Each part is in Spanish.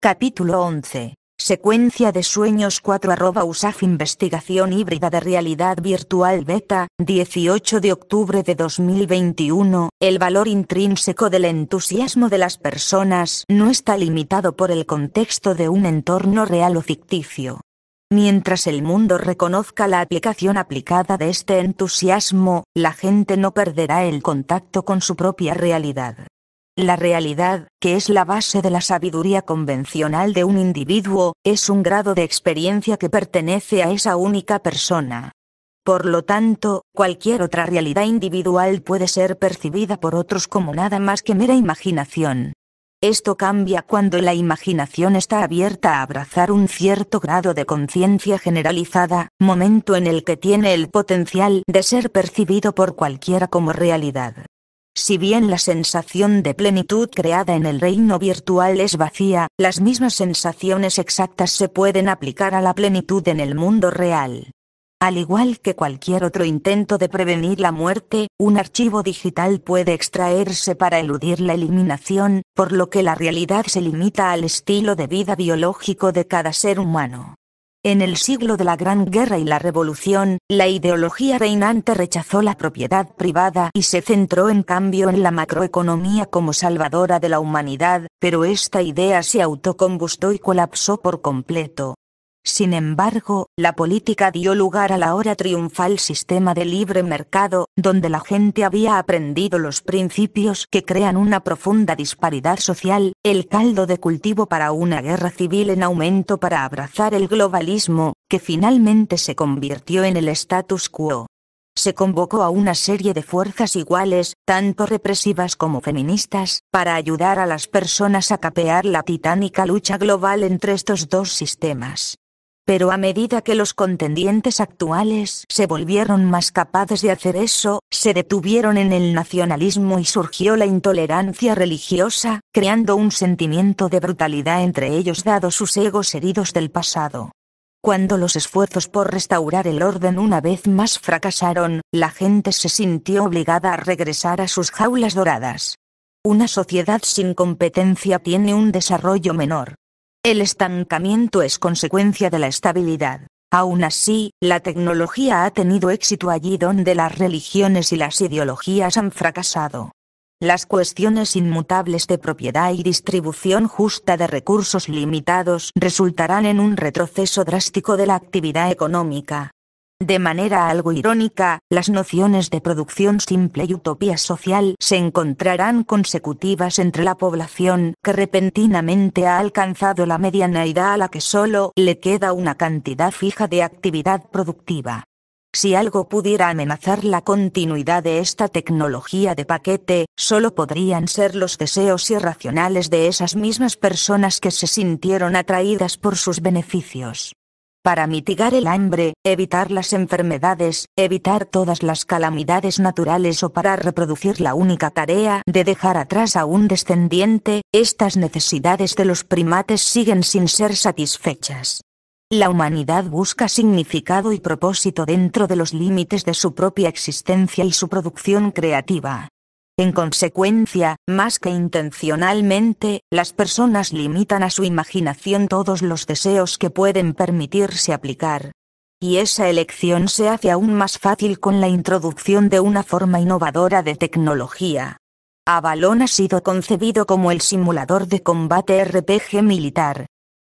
Capítulo 11. Secuencia de sueños 4 arroba USAF Investigación híbrida de realidad virtual beta, 18 de octubre de 2021. El valor intrínseco del entusiasmo de las personas no está limitado por el contexto de un entorno real o ficticio. Mientras el mundo reconozca la aplicación aplicada de este entusiasmo, la gente no perderá el contacto con su propia realidad. La realidad, que es la base de la sabiduría convencional de un individuo, es un grado de experiencia que pertenece a esa única persona. Por lo tanto, cualquier otra realidad individual puede ser percibida por otros como nada más que mera imaginación. Esto cambia cuando la imaginación está abierta a abrazar un cierto grado de conciencia generalizada, momento en el que tiene el potencial de ser percibido por cualquiera como realidad. Si bien la sensación de plenitud creada en el reino virtual es vacía, las mismas sensaciones exactas se pueden aplicar a la plenitud en el mundo real. Al igual que cualquier otro intento de prevenir la muerte, un archivo digital puede extraerse para eludir la eliminación, por lo que la realidad se limita al estilo de vida biológico de cada ser humano. En el siglo de la Gran Guerra y la Revolución, la ideología reinante rechazó la propiedad privada y se centró en cambio en la macroeconomía como salvadora de la humanidad, pero esta idea se autocombustó y colapsó por completo. Sin embargo, la política dio lugar a la hora triunfal sistema de libre mercado, donde la gente había aprendido los principios que crean una profunda disparidad social, el caldo de cultivo para una guerra civil en aumento para abrazar el globalismo, que finalmente se convirtió en el status quo se convocó a una serie de fuerzas iguales, tanto represivas como feministas, para ayudar a las personas a capear la titánica lucha global entre estos dos sistemas pero a medida que los contendientes actuales se volvieron más capaces de hacer eso, se detuvieron en el nacionalismo y surgió la intolerancia religiosa, creando un sentimiento de brutalidad entre ellos dado sus egos heridos del pasado. Cuando los esfuerzos por restaurar el orden una vez más fracasaron, la gente se sintió obligada a regresar a sus jaulas doradas. Una sociedad sin competencia tiene un desarrollo menor, el estancamiento es consecuencia de la estabilidad. Aún así, la tecnología ha tenido éxito allí donde las religiones y las ideologías han fracasado. Las cuestiones inmutables de propiedad y distribución justa de recursos limitados resultarán en un retroceso drástico de la actividad económica, de manera algo irónica, las nociones de producción simple y utopía social se encontrarán consecutivas entre la población que repentinamente ha alcanzado la mediana edad a la que solo le queda una cantidad fija de actividad productiva. Si algo pudiera amenazar la continuidad de esta tecnología de paquete, solo podrían ser los deseos irracionales de esas mismas personas que se sintieron atraídas por sus beneficios para mitigar el hambre, evitar las enfermedades, evitar todas las calamidades naturales o para reproducir la única tarea de dejar atrás a un descendiente, estas necesidades de los primates siguen sin ser satisfechas. La humanidad busca significado y propósito dentro de los límites de su propia existencia y su producción creativa. En consecuencia, más que intencionalmente, las personas limitan a su imaginación todos los deseos que pueden permitirse aplicar. Y esa elección se hace aún más fácil con la introducción de una forma innovadora de tecnología. Avalon ha sido concebido como el simulador de combate RPG militar,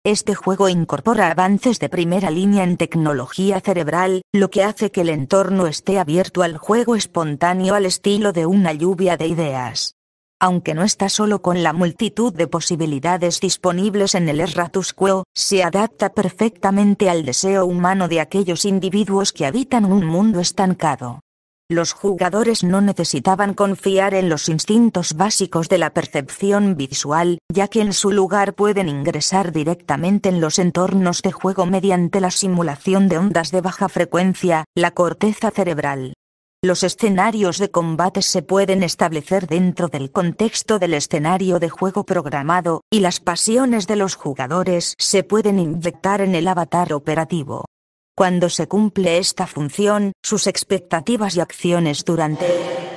este juego incorpora avances de primera línea en tecnología cerebral, lo que hace que el entorno esté abierto al juego espontáneo al estilo de una lluvia de ideas. Aunque no está solo con la multitud de posibilidades disponibles en el Erratus Quo, se adapta perfectamente al deseo humano de aquellos individuos que habitan un mundo estancado. Los jugadores no necesitaban confiar en los instintos básicos de la percepción visual, ya que en su lugar pueden ingresar directamente en los entornos de juego mediante la simulación de ondas de baja frecuencia, la corteza cerebral. Los escenarios de combate se pueden establecer dentro del contexto del escenario de juego programado, y las pasiones de los jugadores se pueden inyectar en el avatar operativo. Cuando se cumple esta función, sus expectativas y acciones durante